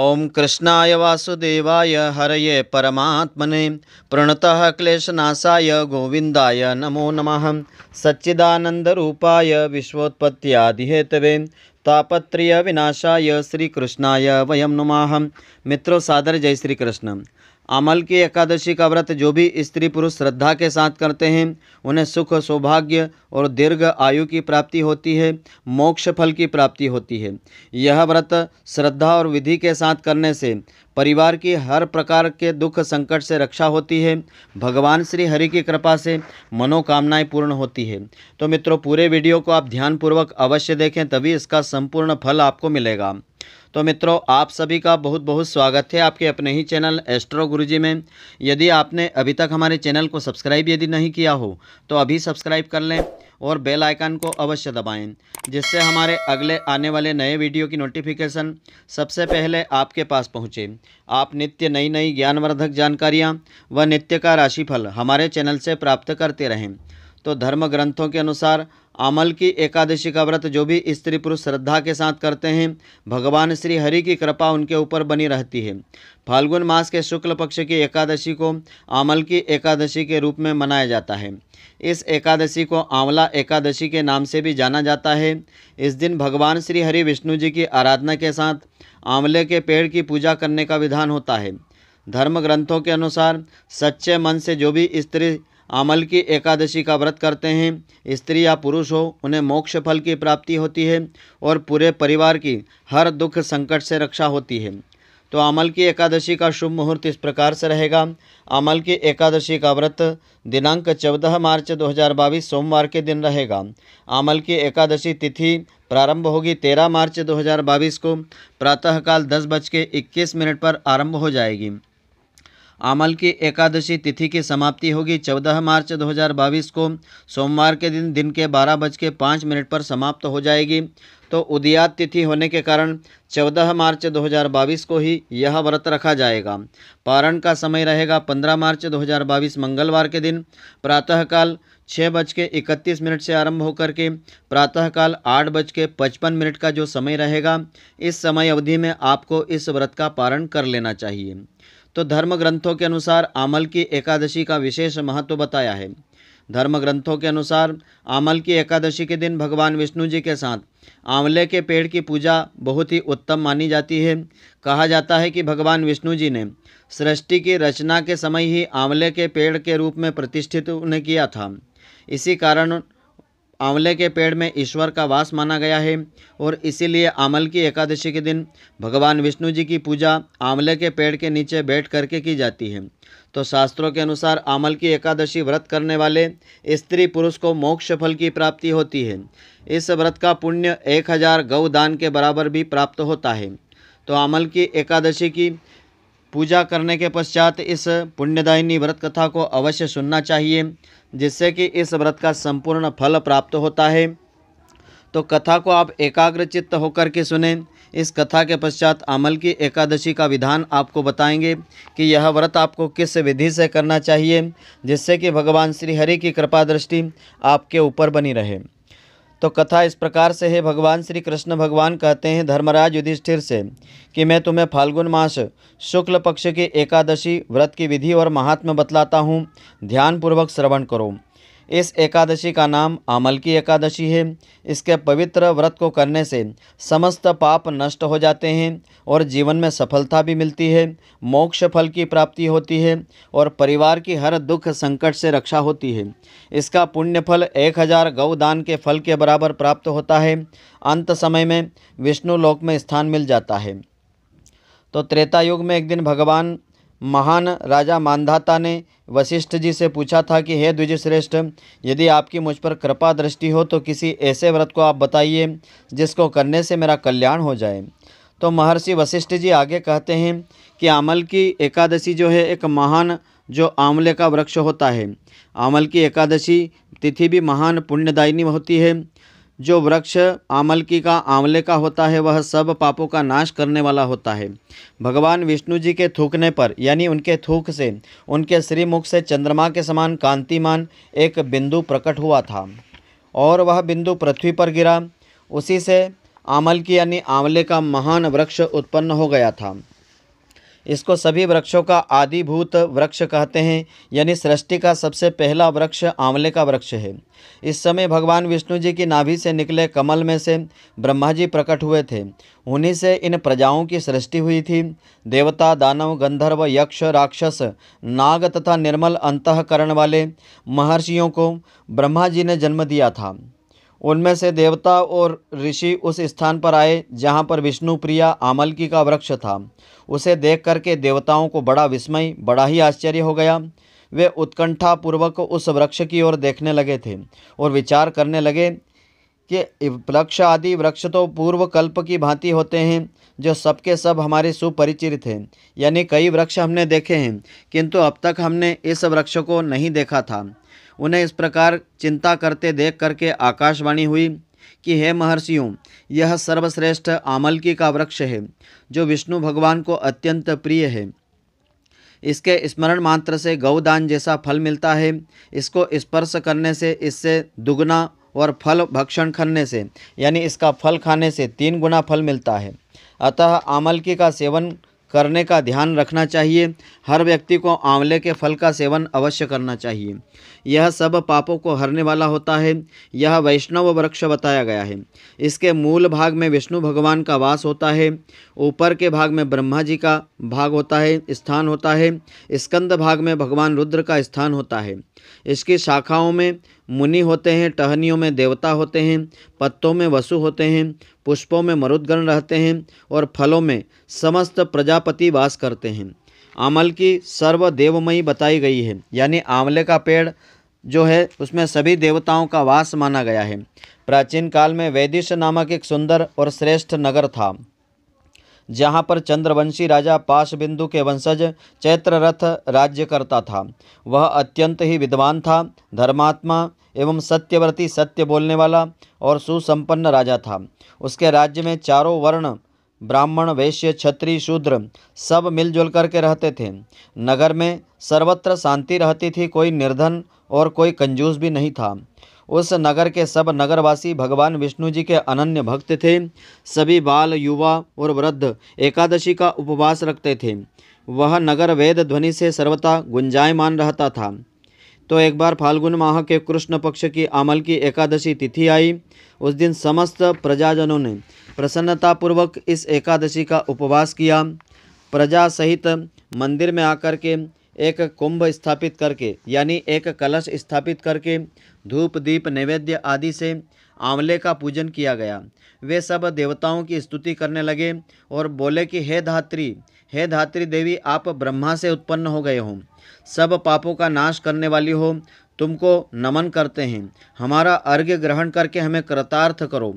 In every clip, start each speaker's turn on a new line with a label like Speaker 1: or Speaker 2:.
Speaker 1: ओम कृष्णाय वासुदेवाय हरये परमात्मने प्रणतः क्लेशनाशाय गोविन्दाय नमो नमः सच्चिदानन्दरूपाय विश्वोत्पत्त्यादिहेतवे तापत्रयविनाशाय श्रीकृष्णाय वयं नमः मित्रों सादर जय श्री कृष्ण अमल की एकादशी का व्रत जो भी स्त्री पुरुष श्रद्धा के साथ करते हैं उन्हें सुख सौभाग्य और दीर्घ आयु की प्राप्ति होती है मोक्ष फल की प्राप्ति होती है यह व्रत श्रद्धा और विधि के साथ करने से परिवार की हर प्रकार के दुख संकट से रक्षा होती है भगवान श्री हरि की कृपा से मनोकामनाएं पूर्ण होती है तो मित्रों पूरे वीडियो को आप ध्यानपूर्वक अवश्य देखें तभी इसका संपूर्ण फल आपको मिलेगा तो मित्रों आप सभी का बहुत बहुत स्वागत है आपके अपने ही चैनल एस्ट्रो गुरुजी में यदि आपने अभी तक हमारे चैनल को सब्सक्राइब यदि नहीं किया हो तो अभी सब्सक्राइब कर लें और बेल आइकन को अवश्य दबाएं जिससे हमारे अगले आने वाले नए वीडियो की नोटिफिकेशन सबसे पहले आपके पास पहुंचे आप नित्य नई नई ज्ञानवर्धक जानकारियाँ व नित्य का राशिफल हमारे चैनल से प्राप्त करते रहें तो धर्म ग्रंथों के अनुसार अमल की एकादशी का व्रत जो भी स्त्री पुरुष श्रद्धा के साथ करते हैं भगवान श्री हरि की कृपा उनके ऊपर बनी रहती है फाल्गुन मास के शुक्ल पक्ष की एकादशी को आमल की एकादशी के रूप में मनाया जाता है इस एकादशी को आंवला एकादशी के नाम से भी जाना जाता है इस दिन भगवान श्री हरि विष्णु जी की आराधना के साथ आंवले के पेड़ की पूजा करने का विधान होता है धर्म ग्रंथों के अनुसार सच्चे मन से जो भी स्त्री आमल की एकादशी का व्रत करते हैं स्त्री या पुरुष हो उन्हें मोक्ष फल की प्राप्ति होती है और पूरे परिवार की हर दुख संकट से रक्षा होती है तो आमल की एकादशी का शुभ मुहूर्त इस प्रकार से रहेगा आमल की एकादशी का व्रत दिनांक 14 मार्च 2022 सोमवार के दिन रहेगा आमल की एकादशी तिथि प्रारंभ होगी 13 मार्च 2022 को प्रातःकाल दस बज के इक्कीस मिनट पर आरंभ हो जाएगी अमल की एकादशी तिथि की समाप्ति होगी 14 मार्च 2022 को सोमवार के दिन दिन के बारह बज के पाँच मिनट पर समाप्त हो जाएगी तो उदयात तिथि होने के कारण 14 मार्च 2022 को ही यह व्रत रखा जाएगा पारण का समय रहेगा 15 मार्च 2022 मंगलवार के दिन प्रातःकाल छः बज के इकतीस मिनट से आरंभ होकर के प्रातःकाल आठ बज के पचपन मिनट का जो समय रहेगा इस समय अवधि में आपको इस व्रत का पारण कर लेना चाहिए तो धर्म ग्रंथों के अनुसार आमल की एकादशी का विशेष महत्व बताया है धर्म ग्रंथों के अनुसार आमल की एकादशी के दिन भगवान विष्णु जी के साथ आंवले के पेड़ की पूजा बहुत ही उत्तम मानी जाती है कहा जाता है कि भगवान विष्णु जी ने सृष्टि की रचना के समय ही आंवले के पेड़ के रूप में प्रतिष्ठित उन्हें किया था इसी कारण आंवले के पेड़ में ईश्वर का वास माना गया है और इसीलिए आमल की एकादशी के दिन भगवान विष्णु जी की पूजा आंवले के पेड़ के नीचे बैठ करके की जाती है तो शास्त्रों के अनुसार आमल की एकादशी व्रत करने वाले स्त्री पुरुष को मोक्ष फल की प्राप्ति होती है इस व्रत का पुण्य एक हजार गौदान के बराबर भी प्राप्त होता है तो आमल की एकादशी की पूजा करने के पश्चात इस पुण्यदायिनी व्रत कथा को अवश्य सुनना चाहिए जिससे कि इस व्रत का संपूर्ण फल प्राप्त होता है तो कथा को आप एकाग्रचित्त होकर के सुने इस कथा के पश्चात अमल की एकादशी का विधान आपको बताएंगे कि यह व्रत आपको किस विधि से करना चाहिए जिससे कि भगवान श्री हरि की कृपा दृष्टि आपके ऊपर बनी रहे तो कथा इस प्रकार से है भगवान श्री कृष्ण भगवान कहते हैं धर्मराज युधिष्ठिर से कि मैं तुम्हें फाल्गुन मास शुक्ल पक्ष की एकादशी व्रत की विधि और महात्म्य बतलाता हूँ ध्यानपूर्वक श्रवण करो इस एकादशी का नाम आमल की एकादशी है इसके पवित्र व्रत को करने से समस्त पाप नष्ट हो जाते हैं और जीवन में सफलता भी मिलती है मोक्ष फल की प्राप्ति होती है और परिवार की हर दुख संकट से रक्षा होती है इसका पुण्य फल एक हजार गौदान के फल के बराबर प्राप्त होता है अंत समय में विष्णु लोक में स्थान मिल जाता है तो त्रेता युग में एक दिन भगवान महान राजा मानधाता ने वशिष्ठ जी से पूछा था कि हे द्विजश्रेष्ठ यदि आपकी मुझ पर कृपा दृष्टि हो तो किसी ऐसे व्रत को आप बताइए जिसको करने से मेरा कल्याण हो जाए तो महर्षि वशिष्ठ जी आगे कहते हैं कि आमल की एकादशी जो है एक महान जो आंवले का वृक्ष होता है आमल की एकादशी तिथि भी महान पुण्यदायिनी होती है जो वृक्ष आमल की का आंवले का होता है वह सब पापों का नाश करने वाला होता है भगवान विष्णु जी के थूकने पर यानी उनके थूक से उनके श्रीमुख से चंद्रमा के समान कांतिमान एक बिंदु प्रकट हुआ था और वह बिंदु पृथ्वी पर गिरा उसी से आमल की यानी आंवले का महान वृक्ष उत्पन्न हो गया था इसको सभी वृक्षों का आदिभूत वृक्ष कहते हैं यानी सृष्टि का सबसे पहला वृक्ष आंवले का वृक्ष है इस समय भगवान विष्णु जी की नाभि से निकले कमल में से ब्रह्मा जी प्रकट हुए थे उन्हीं से इन प्रजाओं की सृष्टि हुई थी देवता दानव गंधर्व यक्ष राक्षस नाग तथा निर्मल अंतकरण वाले महर्षियों को ब्रह्मा जी ने जन्म दिया था उनमें से देवता और ऋषि उस स्थान पर आए जहाँ पर विष्णु प्रिया आमलकी का वृक्ष था उसे देख करके देवताओं को बड़ा विस्मय बड़ा ही आश्चर्य हो गया वे उत्कंठापूर्वक उस वृक्ष की ओर देखने लगे थे और विचार करने लगे कि वृक्ष आदि वृक्ष तो पूर्व कल्प की भांति होते हैं जो सबके सब हमारे सुपरिचित हैं यानी कई वृक्ष हमने देखे हैं किंतु अब तक हमने इस वृक्ष को नहीं देखा था उन्हें इस प्रकार चिंता करते देख करके आकाशवाणी हुई कि हे महर्षियों यह सर्वश्रेष्ठ आमलकी का वृक्ष है जो विष्णु भगवान को अत्यंत प्रिय है इसके स्मरण मात्र से गौदान जैसा फल मिलता है इसको स्पर्श करने से इससे दुगना और फल भक्षण करने से यानी इसका फल खाने से तीन गुना फल मिलता है अतः आमलकी का सेवन करने का ध्यान रखना चाहिए हर व्यक्ति को आंवले के फल का सेवन अवश्य करना चाहिए यह सब पापों को हरने वाला होता है यह वैष्णव वृक्ष बताया गया है इसके मूल भाग में विष्णु भगवान का वास होता है ऊपर के भाग में ब्रह्मा जी का भाग होता है स्थान होता है स्कंद भाग में भगवान रुद्र का स्थान होता है इसकी शाखाओं में मुनि होते हैं टहनियों में देवता होते हैं पत्तों में वसु होते हैं पुष्पों में मरुदगण रहते हैं और फलों में समस्त प्रजापति वास करते हैं आमल की सर्व देवमयी बताई गई है यानी आंवले का पेड़ जो है उसमें सभी देवताओं का वास माना गया है प्राचीन काल में वैदिश नामक एक सुंदर और श्रेष्ठ नगर था जहाँ पर चंद्रवंशी राजा पाशबिंदु के वंशज चैत्ररथ राज्य करता था वह अत्यंत ही विद्वान था धर्मात्मा एवं सत्यव्रती सत्य बोलने वाला और सुसंपन्न राजा था उसके राज्य में चारों वर्ण ब्राह्मण वैश्य क्षत्रिय शूद्र सब मिलजुल करके रहते थे नगर में सर्वत्र शांति रहती थी कोई निर्धन और कोई कंजूस भी नहीं था उस नगर के सब नगरवासी भगवान विष्णु जी के अनन्य भक्त थे सभी बाल युवा और वृद्ध एकादशी का उपवास रखते थे वह नगर वेद ध्वनि से सर्वथा गुंजायमान रहता था तो एक बार फाल्गुन माह के कृष्ण पक्ष की अमल की एकादशी तिथि आई उस दिन समस्त प्रजाजनों ने प्रसन्नतापूर्वक इस एकादशी का उपवास किया प्रजा सहित मंदिर में आकर के एक कुंभ स्थापित करके यानी एक कलश स्थापित करके धूप दीप नैवेद्य आदि से आंवले का पूजन किया गया वे सब देवताओं की स्तुति करने लगे और बोले कि हे धात्री हे धात्री देवी आप ब्रह्मा से उत्पन्न हो गए हों सब पापों का नाश करने वाली हो तुमको नमन करते हैं हमारा अर्घ्य ग्रहण करके हमें कृतार्थ करो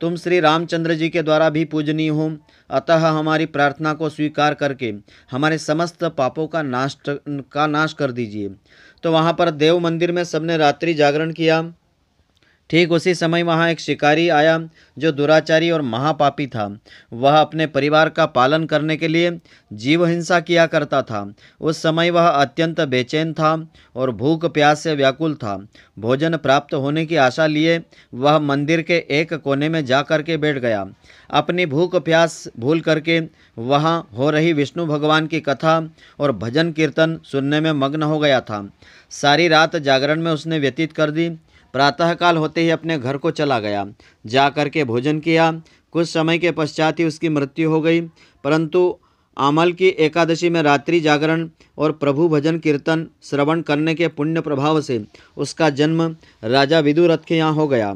Speaker 1: तुम श्री रामचंद्र जी के द्वारा भी पूजनीय हो अतः हमारी प्रार्थना को स्वीकार करके हमारे समस्त पापों का नाश का नाश कर दीजिए तो वहाँ पर देव मंदिर में सबने रात्रि जागरण किया ठीक उसी समय वहाँ एक शिकारी आया जो दुराचारी और महापापी था वह अपने परिवार का पालन करने के लिए जीव हिंसा किया करता था उस समय वह अत्यंत बेचैन था और भूख प्यास से व्याकुल था भोजन प्राप्त होने की आशा लिए वह मंदिर के एक कोने में जा करके बैठ गया अपनी भूख प्यास भूल करके वहाँ हो रही विष्णु भगवान की कथा और भजन कीर्तन सुनने में मग्न हो गया था सारी रात जागरण में उसने व्यतीत कर दी प्रातःकाल होते ही अपने घर को चला गया जा कर के भोजन किया कुछ समय के पश्चात ही उसकी मृत्यु हो गई परंतु आमल की एकादशी में रात्रि जागरण और प्रभु भजन कीर्तन श्रवण करने के पुण्य प्रभाव से उसका जन्म राजा विदुरथ के यहाँ हो गया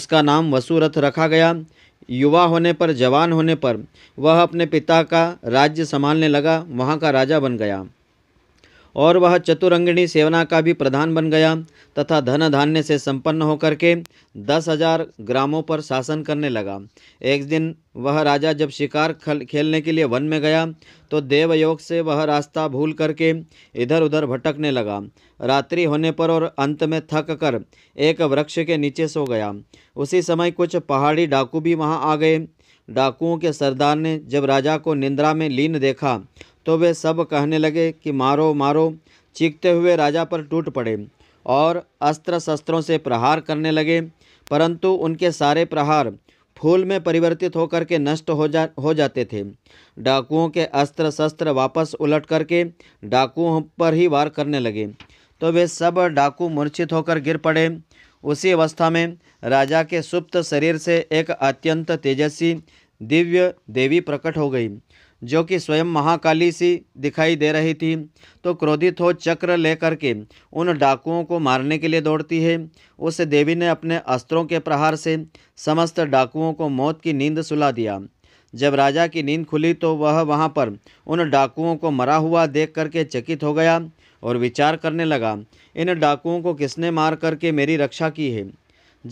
Speaker 1: उसका नाम वसुरथ रखा गया युवा होने पर जवान होने पर वह अपने पिता का राज्य संभालने लगा वहाँ का राजा बन गया और वह चतुरंगिणी सेवना का भी प्रधान बन गया तथा धन धान्य से संपन्न होकर के दस हजार ग्रामों पर शासन करने लगा एक दिन वह राजा जब शिकार खेलने के लिए वन में गया तो देवयोग से वह रास्ता भूल करके इधर उधर भटकने लगा रात्रि होने पर और अंत में थक कर एक वृक्ष के नीचे सो गया उसी समय कुछ पहाड़ी डाकू भी वहाँ आ गए डाकुओं के सरदार ने जब राजा को निंद्रा में लीन देखा तो वे सब कहने लगे कि मारो मारो चीखते हुए राजा पर टूट पड़े और अस्त्र शस्त्रों से प्रहार करने लगे परंतु उनके सारे प्रहार फूल में परिवर्तित होकर के नष्ट हो जा हो जाते थे डाकुओं के अस्त्र शस्त्र वापस उलट करके डाकुओं पर ही वार करने लगे तो वे सब डाकू मूर्छित होकर गिर पड़े उसी अवस्था में राजा के सुप्त शरीर से एक अत्यंत तेजस्वी दिव्य देवी प्रकट हो गई जो कि स्वयं महाकाली सी दिखाई दे रही थी तो क्रोधित हो चक्र लेकर के उन डाकुओं को मारने के लिए दौड़ती है उस देवी ने अपने अस्त्रों के प्रहार से समस्त डाकुओं को मौत की नींद सुला दिया जब राजा की नींद खुली तो वह वहाँ पर उन डाकुओं को मरा हुआ देख करके चकित हो गया और विचार करने लगा इन डाकुओं को किसने मार करके मेरी रक्षा की है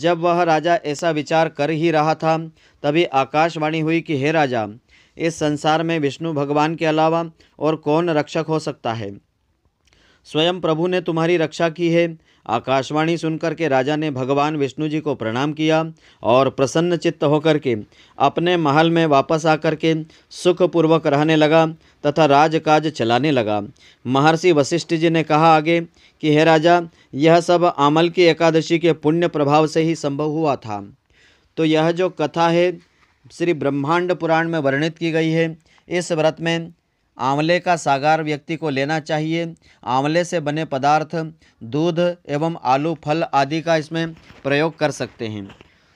Speaker 1: जब वह राजा ऐसा विचार कर ही रहा था तभी आकाशवाणी हुई कि हे राजा इस संसार में विष्णु भगवान के अलावा और कौन रक्षक हो सकता है स्वयं प्रभु ने तुम्हारी रक्षा की है आकाशवाणी सुनकर के राजा ने भगवान विष्णु जी को प्रणाम किया और प्रसन्न चित्त होकर के अपने महल में वापस आकर के सुखपूर्वक रहने लगा तथा राजकाज चलाने लगा महर्षि वशिष्ठ जी ने कहा आगे कि हे राजा यह सब आमल की एकादशी के पुण्य प्रभाव से ही संभव हुआ था तो यह जो कथा है श्री ब्रह्मांड पुराण में वर्णित की गई है इस व्रत में आंवले का सागार व्यक्ति को लेना चाहिए आंवले से बने पदार्थ दूध एवं आलू फल आदि का इसमें प्रयोग कर सकते हैं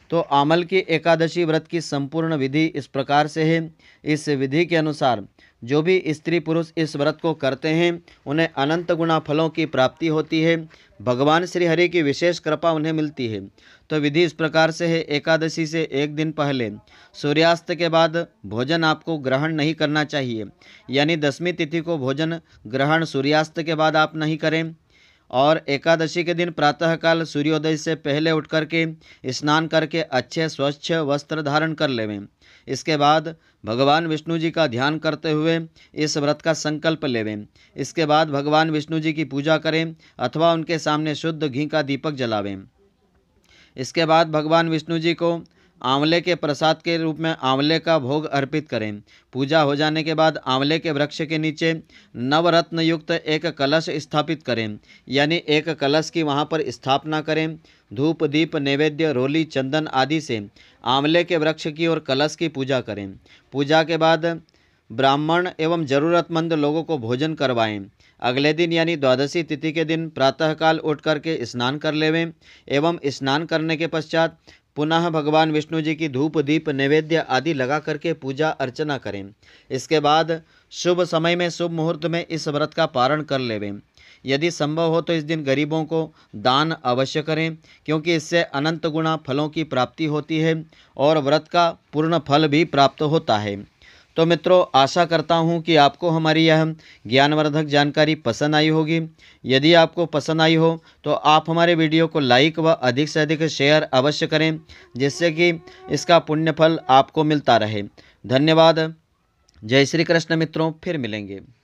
Speaker 1: तो आमल की एकादशी व्रत की संपूर्ण विधि इस प्रकार से है इस विधि के अनुसार जो भी स्त्री पुरुष इस व्रत को करते हैं उन्हें अनंत गुणा फलों की प्राप्ति होती है भगवान श्री हरि की विशेष कृपा उन्हें मिलती है तो विधि इस प्रकार से है एकादशी से एक दिन पहले सूर्यास्त के बाद भोजन आपको ग्रहण नहीं करना चाहिए यानी दसवीं तिथि को भोजन ग्रहण सूर्यास्त के बाद आप नहीं करें और एकादशी के दिन प्रातःकाल सूर्योदय से पहले उठ करके स्नान करके अच्छे स्वच्छ वस्त्र धारण कर लेवें इसके बाद भगवान विष्णु जी का ध्यान करते हुए इस व्रत का संकल्प लेवें इसके बाद भगवान विष्णु जी की पूजा करें अथवा उनके सामने शुद्ध घी का दीपक जलावें इसके बाद भगवान विष्णु जी को आंवले के प्रसाद के रूप में आंवले का भोग अर्पित करें पूजा हो जाने के बाद आंवले के वृक्ष के नीचे नवरत्न युक्त एक कलश स्थापित करें यानी एक कलश की वहाँ पर स्थापना करें धूप दीप नैवेद्य रोली चंदन आदि से आंवले के वृक्ष की और कलश की पूजा करें पूजा के बाद ब्राह्मण एवं जरूरतमंद लोगों को भोजन करवाएं अगले दिन यानी द्वादशी तिथि के दिन प्रातःकाल उठ करके स्नान कर लेवें एवं स्नान करने के पश्चात पुनः भगवान विष्णु जी की धूप दीप नैवेद्य आदि लगा करके पूजा अर्चना करें इसके बाद शुभ समय में शुभ मुहूर्त में इस व्रत का पारण कर लेवें यदि संभव हो तो इस दिन गरीबों को दान अवश्य करें क्योंकि इससे अनंत गुणा फलों की प्राप्ति होती है और व्रत का पूर्ण फल भी प्राप्त होता है तो मित्रों आशा करता हूँ कि आपको हमारी यह ज्ञानवर्धक जानकारी पसंद आई होगी यदि आपको पसंद आई हो तो आप हमारे वीडियो को लाइक व अधिक से अधिक शेयर अवश्य करें जिससे कि इसका पुण्यफल आपको मिलता रहे धन्यवाद जय श्री कृष्ण मित्रों फिर मिलेंगे